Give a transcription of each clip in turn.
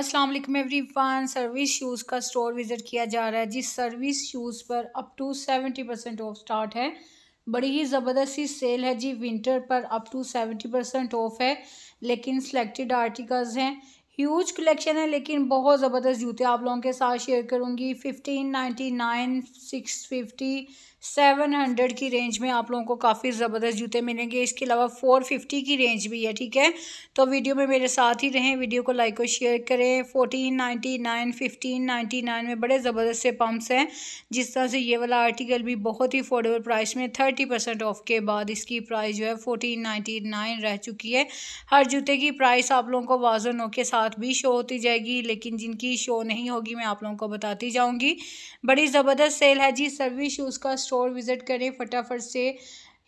अस्सलाम वालेकुम everyone service shoes का स्टोर विज़िट किया जा रहा है जिस सर्विस शूज़ पर up to seventy percent off start है बड़ी ही ज़बरदस्त सी सेल है जी विंटर पर up to seventy percent off है लेकिन सिलेक्टेड आर्टिकल्स हैं ह्यूज कलेक्शन है लेकिन बहुत ज़बरदस्त जूते आप लोगों के साथ शेयर करूँगी fifteen ninety nine six fifty seven hundred की रेंज में आप लोगों को काफ़ी ज़बरदस्त जूते मिलेंगे इसके अलावा फ़ोर फिफ्टी की रेंज भी है ठीक है तो वीडियो में मेरे साथ ही रहें वीडियो को लाइक और शेयर करें fourteen ninety nine fifteen ninety nine में बड़े ज़बरदस्त से पम्प्स हैं जिस तरह से ये वाला आर्टिकल भी बहुत ही अफोर्डेबल प्राइस में थर्टी परसेंट ऑफ के बाद इसकी प्राइस जो है फोर्टीन नाइन्टी नाइन रह चुकी है हर जूते की प्राइस आप लोगों को वाजन के साथ साथ भी शो होती जाएगी लेकिन जिनकी शो नहीं होगी मैं आप लोगों को बताती जाऊँगी बड़ी ज़बरदस्त सेल है जी सर्विस शूज़ का स्टोर विज़िट करें फटाफट से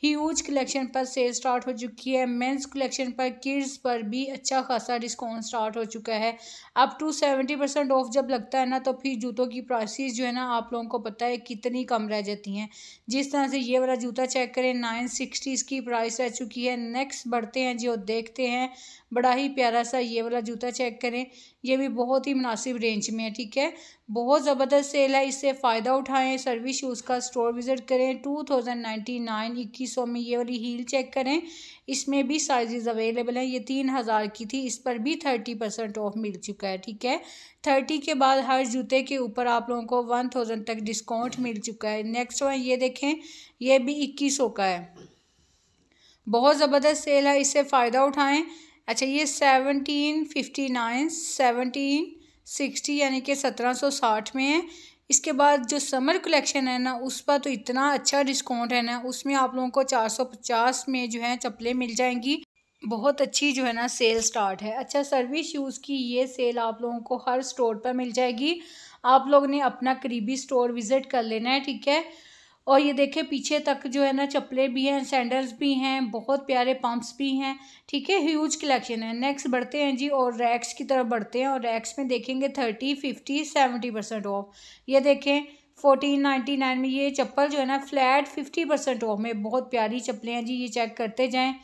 ह्यूज कलेक्शन पर सेल स्टार्ट हो चुकी है मेंस कलेक्शन पर किड्स पर भी अच्छा खासा डिस्काउंट स्टार्ट हो चुका है up to seventy percent off जब लगता है ना तो फिर जूतों की प्राइसेस जो है ना आप लोगों को पता है कितनी कम रह जाती हैं जिस तरह से ये वाला जूता चेक करें नाइन सिक्सटी इसकी प्राइस रह चुकी है नेक्स्ट बढ़ते हैं जो देखते हैं बड़ा ही प्यारा सा ये वाला जूता चेक करें ये भी बहुत ही मुनासिब रेंज में है ठीक है बहुत ज़बरदस्त सेल है इससे फ़ायदा उठाएं सर्विस शूज़ का स्टोर विज़िट करें टू थाउजेंड नाइन्टी नाइन इक्कीस सौ में ये वाली हील चेक करें इसमें भी साइज़ अवेलेबल हैं ये तीन हज़ार की थी इस पर भी थर्टी परसेंट ऑफ मिल चुका है ठीक है थर्टी के बाद हर जूते के ऊपर आप लोगों को वन थाउजेंड तक डिस्काउंट मिल चुका है नेक्स्ट वन ये देखें ये भी इक्कीस सौ का है बहुत ज़बरदस्त सेल है इससे फ़ायदा उठाएं अच्छा ये seventeen fifty nine seventeen sixty यानी कि सत्रह सौ साठ में है इसके बाद जो समर कलेक्शन है ना उस पर तो इतना अच्छा डिस्काउंट है ना उसमें आप लोगों को चार सौ पचास में जो है चप्पलें मिल जाएंगी बहुत अच्छी जो है ना सेल स्टार्ट है अच्छा सर्विस शूज़ की ये सेल आप लोगों को हर स्टोर पर मिल जाएगी आप लोग ने अपना करीबी स्टोर विज़िट कर लेना है ठीक है और ये देखे पीछे तक जो है ना चप्पलें भी हैं सैंडल्स भी हैं बहुत प्यारे पम्प्स भी हैं ठीक है ह्यूज कलेक्शन है नेक्स्ट बढ़ते हैं जी और रैक्स की तरफ बढ़ते हैं और रैक्स में देखेंगे thirty fifty seventy percent off ये देखें फोर्टीन नाइन्टी नाइन में ये चप्पल जो है ना फ्लैट फिफ्टी परसेंट ऑफ में बहुत प्यारी चप्पलें हैं जी ये चेक करते जाएँ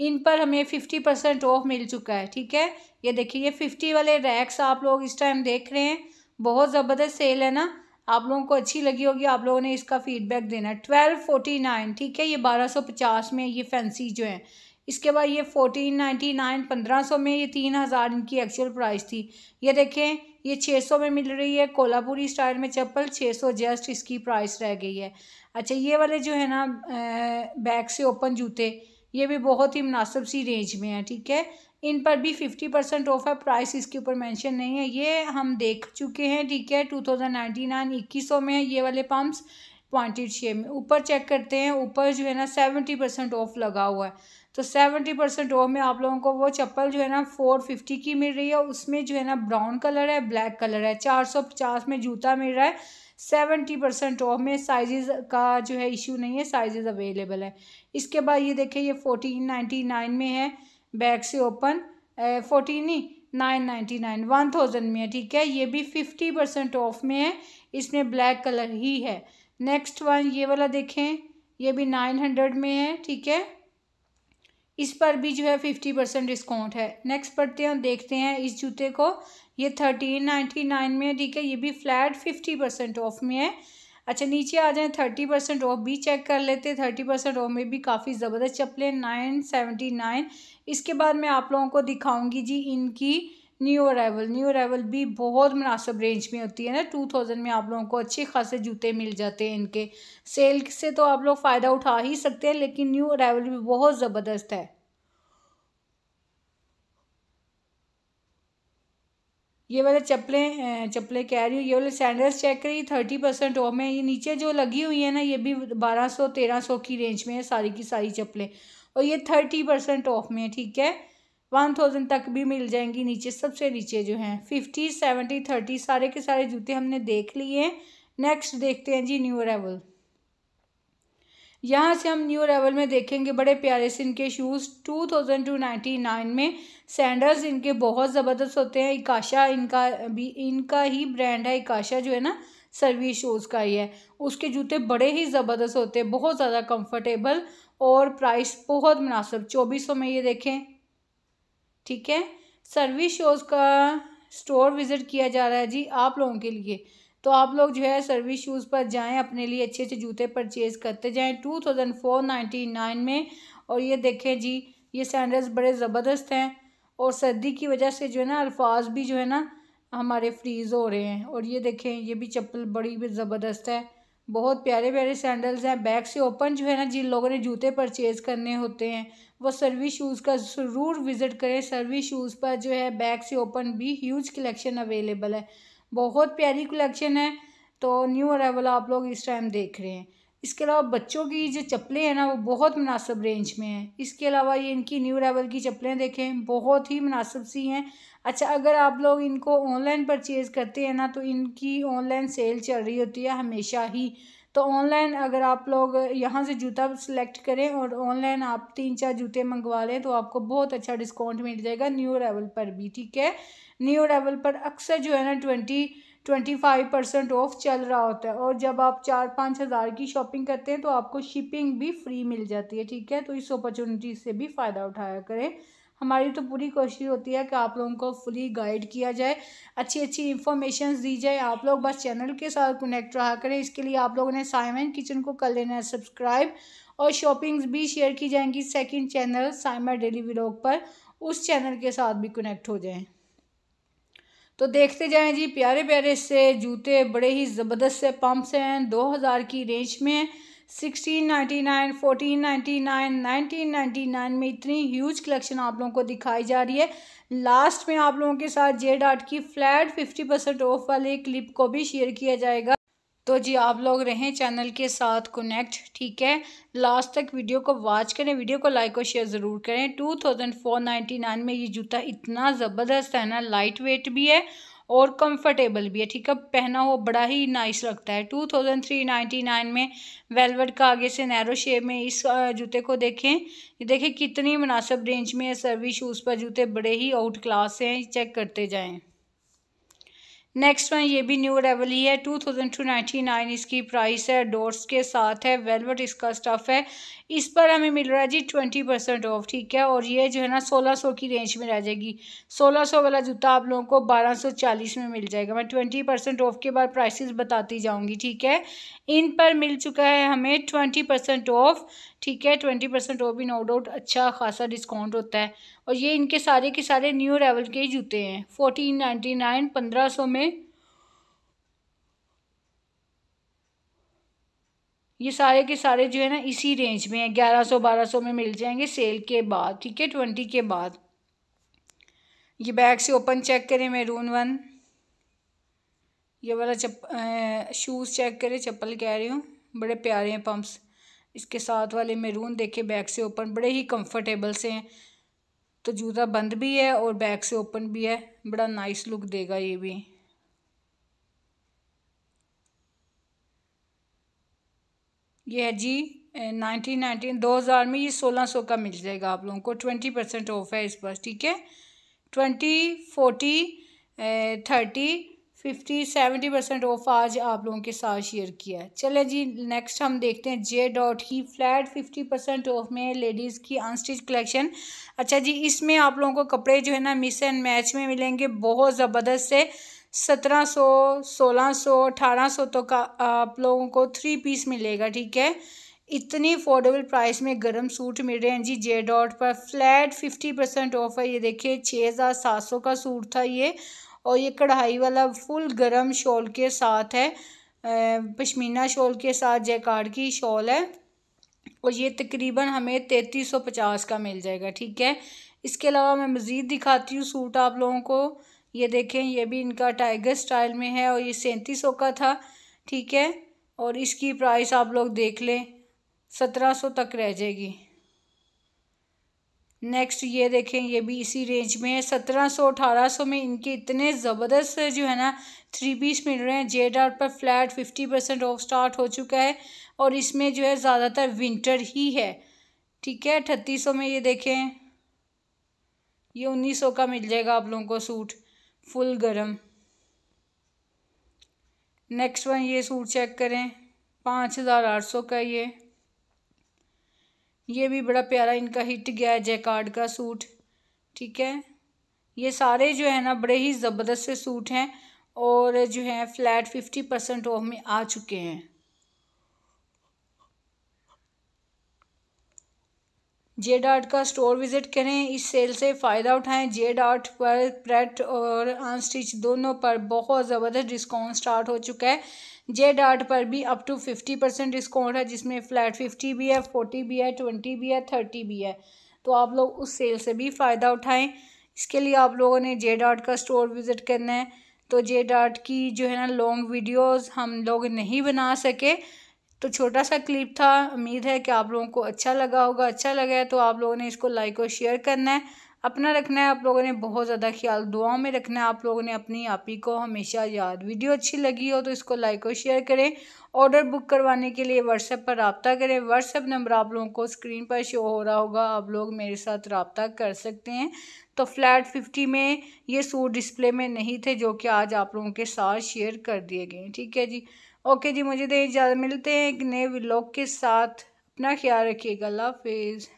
इन पर हमें फिफ्टी परसेंट ऑफ मिल चुका है ठीक है ये देखिए ये फिफ्टी वाले रैक्स आप लोग इस टाइम देख रहे हैं बहुत ज़बरदस्त सेल है ना आप लोगों को अच्छी लगी होगी आप लोगों ने इसका फीडबैक देना है ट्वेल्व फोर्टी नाइन ठीक है ये बारह सौ पचास में ये फैंसी जो है इसके बाद ये फोर्टीन नाइन्टी नाइन पंद्रह सौ में ये तीन हज़ार इनकी एक्चुअल प्राइस थी ये देखें ये छः सौ में मिल रही है कोल्हापुरी स्टाइल में चप्पल छः सौ जस्ट इसकी प्राइस रह गई है अच्छा ये वाले जो है ना बैग से ओपन जूते ये भी बहुत ही मुनासिब सी रेंज में है ठीक है इन पर भी फिफ्टी परसेंट ऑफ है प्राइस इसके ऊपर मेंशन नहीं है ये हम देख चुके हैं ठीक है टू थाउजेंड नाइन्टी नाइन इक्कीस सौ में है ये वाले पम्प्स पॉइंटेड शेप में ऊपर चेक करते हैं ऊपर जो है ना सेवेंटी परसेंट ऑफ लगा हुआ है तो सेवेंटी परसेंट ऑफ में आप लोगों को वो चप्पल जो है ना फोर फिफ्टी की मिल रही है उसमें जो है ना ब्राउन कलर है ब्लैक कलर है चार सौ पचास में जूता मिल रहा है सेवेंटी परसेंट ऑफ में साइजेस का जो है इशू नहीं है साइजेस अवेलेबल है इसके बाद ये देखें ये फोर्टीन नाइन्टी नाइन में है बैग से ओपन फोर्टीन ही nine ninety nine one thousand में है ठीक है ये भी फिफ्टी परसेंट ऑफ में है इसमें ब्लैक कलर ही है नेक्स्ट वन ये वाला देखें ये भी नाइन हंड्रेड में है ठीक है इस पर भी जो है फिफ्टी परसेंट डिस्काउंट है नेक्स्ट पढ़ते हैं देखते हैं इस जूते को ये थर्टीन नाइन्टी नाइन में है ठीक है ये भी फ्लैट फिफ्टी परसेंट ऑफ में है अच्छा नीचे आ जाएँ थर्टी परसेंट ऑफ भी चेक कर लेते थर्टी परसेंट ऑफ में भी काफ़ी ज़बरदस्त चप्पलें नाइन सेवेंटी नाइन इसके बाद मैं आप लोगों को दिखाऊंगी जी इनकी न्यू अराइवल न्यू अराइवल भी बहुत मुनासब रेंज में होती है ना टू थाउजेंड में आप लोगों को अच्छे खासे जूते मिल जाते हैं इनके सेल से तो आप लोग फ़ायदा उठा ही सकते हैं लेकिन न्यू अराइवल भी बहुत ज़बरदस्त है ये वाले चप्पलें चप्पलें कह रही हूँ ये वाले सैंडल्स चेक करिए थर्टी परसेंट ऑफ में ये नीचे जो लगी हुई है ना ये भी बारह सौ तेरह सौ की रेंज में है सारी की सारी चप्पलें और ये थर्टी परसेंट ऑफ में है ठीक है वन थाउजेंड तक भी मिल जाएंगी नीचे सबसे नीचे जो हैं फिफ्टी सेवेंटी थर्टी सारे के सारे जूते हमने देख लिए हैं नेक्स्ट देखते हैं जी न्यू अरेवल यहाँ से हम न्यू लेवल में देखेंगे बड़े प्यारे से इनके shoes two thousand two ninety nine में सैंडल्स इनके बहुत ज़बरदस्त होते हैं इकाशा इनका भी इनका ही ब्रांड है इकाशा जो है ना सर्विस शूज़ का ही है उसके जूते बड़े ही ज़बरदस्त होते हैं बहुत ज़्यादा कम्फर्टेबल और प्राइस बहुत मुनासिब चौबीस सौ में ये देखें ठीक है सर्विस शूज़ का स्टोर विज़िट किया जा रहा है जी आप लोगों के लिए तो आप लोग जो है सर्विस शूज़ पर जाएं अपने लिए अच्छे अच्छे जूते परचेज़ करते जाएं two thousand four ninety nine में और ये देखें जी ये सैंडल्स बड़े ज़बरदस्त हैं और सर्दी की वजह से जो है ना अल्फाज भी जो है ना हमारे फ्रीज़ हो रहे हैं और ये देखें ये भी चप्पल बड़ी भी ज़बरदस्त है बहुत प्यारे प्यारे सैंडल्स हैं बैग से ओपन जो है ना जिन लोगों ने जूते परचेज़ करने होते हैं वो सर्विस शूज़ का ज़रूर विज़िट करें सर्विस शूज़ पर जो है बैग से ओपन भी ह्यूज कलेक्शन अवेलेबल है बहुत प्यारी कलेक्शन है तो न्यू अरावल आप लोग इस टाइम देख रहे हैं इसके अलावा बच्चों की जो चप्पलें हैं ना वो बहुत मुनासब रेंज में हैं इसके अलावा ये इनकी न्यू अरावल की चप्पलें देखें बहुत ही मुनासब सी हैं अच्छा अगर आप लोग इनको ऑनलाइन परचेज़ करते हैं ना तो इनकी ऑनलाइन सेल चल रही होती है हमेशा ही तो ऑनलाइन अगर आप लोग यहाँ से जूता सेलेक्ट करें और ऑनलाइन आप तीन चार जूते मंगवा लें तो आपको बहुत अच्छा डिस्काउंट मिल जाएगा न्यू अरावल पर भी ठीक है न्यू लेवल पर अक्सर जो है ना twenty twenty five percent off चल रहा होता है और जब आप चार पाँच हज़ार की शॉपिंग करते हैं तो आपको शिपिंग भी फ्री मिल जाती है ठीक है तो इस अपॉर्चुनिटी से भी फ़ायदा उठाया करें हमारी तो पूरी कोशिश होती है कि आप लोगों को फुली गाइड किया जाए अच्छी अच्छी इन्फॉर्मेशन दी जाए आप लोग बस चैनल के साथ कनेक्ट रहा करें इसके लिए आप लोगों ने साइमन किचन को कर लेना है सब्सक्राइब और शॉपिंग्स भी शेयर की जाएंगी second channel Simon daily vlog पर उस चैनल के साथ भी कनेक्ट हो जाएँ तो देखते जाएं जी प्यारे प्यारे से जूते बड़े ही ज़बरदस्त से पम्प्स हैं दो हज़ार की रेंज में sixteen ninety nine ninety nine nineteen ninety nine में इतनी ह्यूज कलेक्शन आप लोगों को दिखाई जा रही है लास्ट में आप लोगों के साथ जे डाट की फ्लैट फिफ्टी परसेंट ऑफ वाले क्लिप को भी शेयर किया जाएगा तो जी आप लोग रहें चैनल के साथ कनेक्ट ठीक है लास्ट तक वीडियो को वॉच करें वीडियो को लाइक और शेयर ज़रूर करें two thousand four ninety nine में ये जूता इतना ज़बरदस्त है ना लाइट वेट भी है और कंफर्टेबल भी है ठीक है पहना हुआ बड़ा ही नाइस लगता है two thousand three ninety nine में वेलवेट का आगे से नैरो शेप में इस जूते को देखें ये देखें कितनी मुनासिब रेंज में सर्विस शूज़ पर जूते बड़े ही आउट क्लास हैं चेक करते जाएँ नेक्स्ट वन ये भी न्यू रेवल ही है two thousand two ninety nine इसकी प्राइस है डोर्स के साथ है वेलवेट इसका स्टफ़ है इस पर हमें मिल रहा है जी ट्वेंटी परसेंट ऑफ ठीक है और ये जो है ना सोलह सौ की रेंज में रह जाएगी सोलह सौ वाला जूता आप लोगों को बारह सौ चालीस में मिल जाएगा मैं ट्वेंटी परसेंट ऑफ के बाद प्राइसेस बताती जाऊँगी ठीक है इन पर मिल चुका है हमें ट्वेंटी परसेंट ऑफ ठीक है ट्वेंटी परसेंट ऑफ भी नो डाउट अच्छा खासा डिस्काउंट होता है और ये इनके सारे के सारे न्यू लेवल के जूते हैं फोर्टीन नाइन्टी नाइन पंद्रह सौ में ये सारे के सारे जो है ना इसी रेंज में है ग्यारह सौ बारह सौ में मिल जाएंगे सेल के बाद ठीक है ट्वेंटी के बाद ये बैग से ओपन चेक करें मेरून वन ये वाला चप शूज़ चेक करें चप्पल कह रही हूँ बड़े प्यारे हैं पम्प्स इसके साथ वाले मेरून देखे बैग से ओपन बड़े ही कम्फर्टेबल से हैं तो जूता बंद भी है और बैग से ओपन भी है बड़ा नाइस लुक देगा ये भी ये है जी नाइनटीन नाइनटीन दो हज़ार में ये सोलह सौ का मिल जाएगा आप लोगों को ट्वेंटी परसेंट ऑफ है इस पर ठीक है twenty forty thirty fifty seventy percent off आज आप लोगों के साथ शेयर किया है चले जी नेक्स्ट हम देखते हैं जे डॉट ही फ्लैट फिफ्टी परसेंट ऑफ में लेडीज़ की अनस्टिच कलेक्शन अच्छा जी इसमें आप लोगों को कपड़े जो है ना मिस एंड मैच में मिलेंगे बहुत ज़बरदस्त से सत्रह सौ सोलह सौ अठारह सौ तो का आप लोगों को थ्री पीस मिलेगा ठीक है इतनी अफोर्डेबल प्राइस में गर्म सूट मिल रहे हैं जी जे डॉट पर फ्लैट फिफ्टी परसेंट ऑफ है ये देखिए छः हज़ार सात सौ का सूट था ये और ये कढ़ाई वाला फुल गर्म शॉल के साथ है पश्मीना शॉल के साथ जयकार की शॉल है और ये तकरीबन हमें तैंतीस सौ पचास का मिल जाएगा ठीक है इसके अलावा मैं मज़ीद दिखाती हूँ सूट आप लोगों को ये देखें ये भी इनका टाइगर स्टाइल में है और ये सैंतीस का था ठीक है और इसकी प्राइस आप लोग देख लें सत्रह सौ तक रह जाएगी नेक्स्ट ये देखें ये भी इसी रेंज में है सत्रह सौ अठारह सौ में इनके इतने ज़बरदस्त जो है ना थ्री पीस मिल रहे हैं जेड आर पर flat fifty percent off start हो चुका है और इसमें जो है ज़्यादातर विंटर ही है ठीक है अठतीस सौ में ये देखें ये उन्नीस सौ का मिल जाएगा आप लोगों को सूट फुल गरम नेक्स्ट वन ये सूट चेक करें पाँच हज़ार आठ सौ का ये ये भी बड़ा प्यारा इनका हिट गया है जैकार्ड का सूट ठीक है ये सारे जो है ना बड़े ही ज़बरदस्त से सूट हैं और जो है फ़्लैट फिफ्टी परसेंट ऑफ में आ चुके हैं जे डॉट का स्टोर विजिट करें इस सेल से फ़ायदा उठाएं जे डॉट पर प्रेट और अनस्टिच दोनों पर बहुत ज़बरदस्त डिस्काउंट स्टार्ट हो चुका है जे डॉट पर भी up to fifty percent discount है जिसमें फ्लैट फिफ्टी भी है फोर्टी भी है ट्वेंटी भी है थर्टी भी है तो आप लोग उस सेल से भी फ़ायदा उठाएँ इसके लिए आप लोगों ने जे डॉट का स्टोर विज़िट करना है तो जे डॉट की जो है ना लॉन्ग वीडियोज़ हम लोग नहीं बना सके तो छोटा सा क्लिप था उम्मीद है कि आप लोगों को अच्छा लगा होगा अच्छा लगा है तो आप लोगों ने इसको लाइक और शेयर करना है अपना रखना है आप लोगों ने बहुत ज़्यादा ख्याल दुआओं में रखना है आप लोगों ने अपनी आप ही को हमेशा याद वीडियो अच्छी लगी हो तो इसको लाइक और शेयर करें ऑर्डर बुक करवाने के लिए व्हाट्सएप पर रबता करें व्हाट्सएप नंबर आप लोगों को स्क्रीन पर शो हो रहा होगा आप लोग मेरे साथ रबता कर सकते हैं तो फ्लैट फिफ्टी में ये सूट डिस्प्ले में नहीं थे जो कि आज आप लोगों के साथ शेयर कर दिए गए ठीक है जी ओके जी मुझे दे तो इजाज़त मिलते हैं एक नए व्लॉग के साथ अपना ख्याल रखिएगा अल्लाह हाफिज़